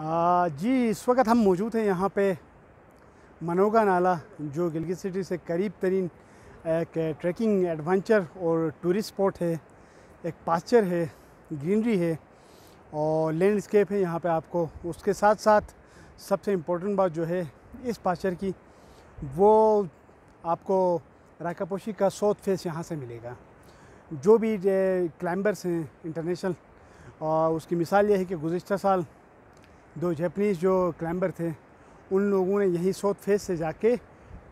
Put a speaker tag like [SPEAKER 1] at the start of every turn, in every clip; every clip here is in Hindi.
[SPEAKER 1] आ, जी इस वक्त हम मौजूद हैं यहाँ पे मनोगा नाला जो गिलगित सिटी से करीब तरीन एक ट्रैकिंग एडवेंचर और टूरिस्ट स्पॉट है एक पास्चर है ग्रीनरी है और लैंडस्केप है यहाँ पे आपको उसके साथ साथ सबसे इम्पोर्टेंट बात जो है इस पास्चर की वो आपको राकापोशी का सोथ फेस यहाँ से मिलेगा जो भी क्लाइंबर्स हैं इंटरनेशनल और उसकी मिसाल ये है कि गुज्तर साल दो जैपनीज़ जो क्लाइंबर थे उन लोगों ने यहीं सोत फेस से जाके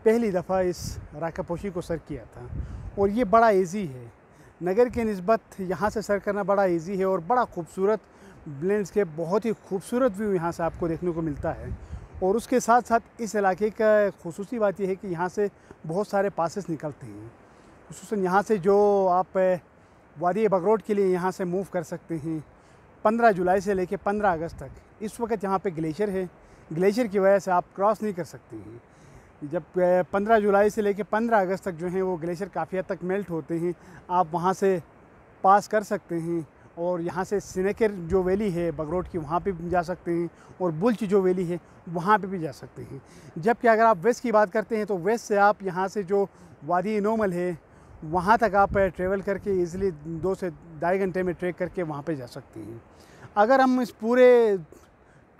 [SPEAKER 1] पहली दफ़ा इस राकापोशी को सर किया था और ये बड़ा इजी है नगर के नस्बत यहाँ से सर करना बड़ा इजी है और बड़ा खूबसूरत ब्लेंस के बहुत ही खूबसूरत व्यू यहाँ से आपको देखने को मिलता है और उसके साथ साथ इस इलाके का खसूसी बात यह है कि यहाँ से बहुत सारे पासिस निकलते हैं खूस यहाँ से जो आप वादी बगरोड के लिए यहाँ से मूव कर सकते हैं 15 जुलाई से लेकर 15 अगस्त तक इस वक्त यहाँ पे ग्लेशियर है ग्लेशियर की वजह से आप क्रॉस नहीं कर सकते हैं जब 15 जुलाई से लेकर 15 अगस्त तक जो हैं वो ग्लेशियर काफ़ी हद तक मेल्ट होते हैं आप वहाँ से पास कर सकते हैं और यहाँ से सिनेकर जो वैली है बगरोट की वहाँ पे भी जा सकते हैं और बुल्च जो वैली है वहाँ पे भी जा सकते हैं जबकि अगर आप वेस्ट की बात करते हैं तो वेस्ट से आप यहाँ से जो वादी नोमल है वहाँ तक आप ट्रेवल करके इज़िली दो से ढाई घंटे में ट्रेक करके वहाँ पे जा सकते हैं अगर हम इस पूरे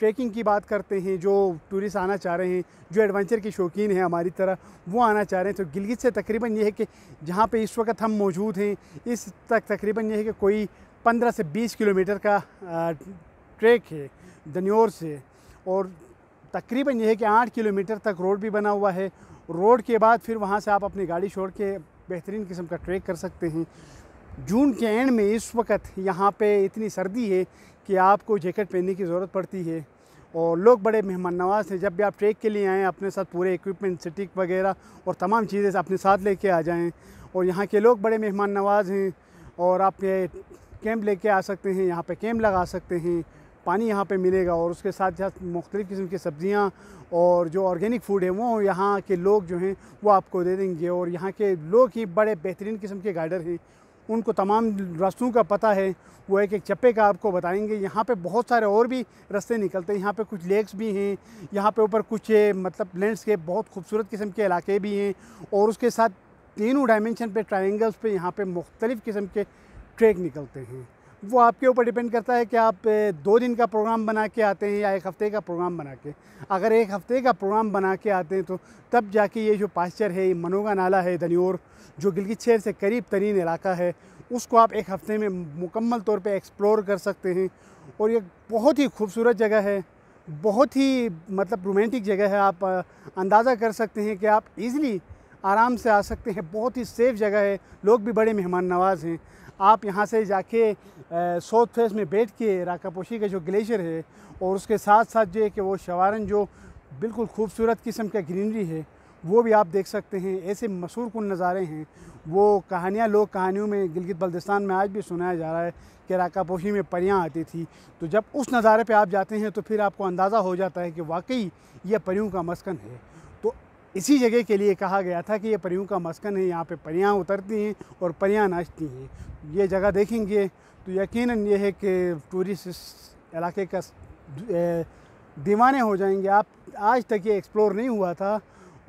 [SPEAKER 1] ट्रैकिंग की बात करते हैं जो टूरिस्ट आना चाह रहे हैं जो एडवेंचर के शौकीन हैं हमारी तरह वो आना चाह रहे हैं तो गिलगित से तकरीबन ये है कि जहाँ पे इस वक्त हम मौजूद हैं इस तक तकरीबन ये है कि कोई 15 से 20 किलोमीटर का ट्रैक है दनियोर से और तकरीबन यह है कि आठ किलोमीटर तक रोड भी बना हुआ है रोड के बाद फिर वहाँ से आप अपनी गाड़ी छोड़ के बेहतरीन किस्म का ट्रैक कर सकते हैं जून के एंड में इस वक्त यहाँ पे इतनी सर्दी है कि आपको जैकेट पहनने की ज़रूरत पड़ती है और लोग बड़े मेहमान नवाज हैं जब भी आप ट्रेक के लिए आएँ अपने साथ पूरे इक्विपमेंट स्टिक वगैरह और तमाम चीज़ें अपने साथ लेके आ जाएँ और यहाँ के लोग बड़े मेहमान नवाज हैं और आप ये कैंप लेके आ सकते हैं यहाँ पे कैंप लगा सकते हैं पानी यहाँ पे मिलेगा और उसके साथ साथ मुख्तलिफ़ किस्म की सब्ज़ियाँ और जो ऑर्गेनिक फूड है वो यहाँ के लोग जो हैं वो आपको दे देंगे और यहाँ के लोग ही बड़े बेहतरीन किस्म के गाइडर हैं उनको तमाम रास्तों का पता है वो एक एक चप्पे का आपको बताएंगे यहाँ पे बहुत सारे और भी रास्ते निकलते हैं यहाँ पे कुछ लेक्स भी हैं यहाँ पे ऊपर कुछ मतलब लैंडस्केप बहुत खूबसूरत किस्म के इलाके भी हैं और उसके साथ तीनों डायमेंशन पे ट्राइंगल्स पे यहाँ पे मुख्तलिफ़ किस्म के ट्रैक निकलते हैं वो आपके ऊपर डिपेंड करता है कि आप दो दिन का प्रोग्राम बना के आते हैं या एक हफ़्ते का प्रोग्राम बना के अगर एक हफ़्ते का प्रोग्राम बना के आते हैं तो तब जाके ये जो पास्चर है ये मनोगा नाला है दनियोर जो गिलगित शहर से करीब तरीन इलाका है उसको आप एक हफ़्ते में मुकम्मल तौर पर एक्सप्लोर कर सकते हैं और ये बहुत ही खूबसूरत जगह है बहुत ही मतलब रोमांटिक जगह है आप अंदाज़ा कर सकते हैं कि आप ईज़िली आराम से आ सकते हैं बहुत ही सेफ़ जगह है लोग भी बड़े मेहमान नवाज़ हैं आप यहाँ से जाके साउथ फेस में बैठ के राकापोशी का जो ग्लेशियर है और उसके साथ साथ जो है कि वो शवारन जो बिल्कुल खूबसूरत किस्म का ग्रीनरी है वो भी आप देख सकते हैं ऐसे मशहूर कन नज़ारे हैं वो कहानियाँ लोग कहानियों में गिलगित बल्दिस्तान में आज भी सुनाया जा रहा है कि राकापोशी में परियाँ आती थी तो जब उस नज़ारे पर आप जाते हैं तो फिर आपको अंदाज़ा हो जाता है कि वाकई यह परियों का मस्कन है इसी जगह के लिए कहा गया था कि ये परियों का मस्कन है यहाँ पे परियाँ उतरती हैं और परियाँ नाचती हैं ये जगह देखेंगे तो यकीनन ये है कि टूरिस्ट इस इलाके का दीवाने हो जाएंगे आप आज तक ये एक्सप्लोर नहीं हुआ था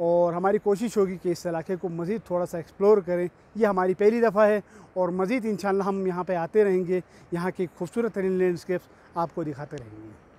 [SPEAKER 1] और हमारी कोशिश होगी कि इस इलाके को मज़ीद थोड़ा सा एक्सप्लोर करें ये हमारी पहली दफ़ा है और मज़ीद इन हम यहाँ पर आते रहेंगे यहाँ के खूबसूरत तरीन लैंडस्केप्स आपको दिखाते रहेंगे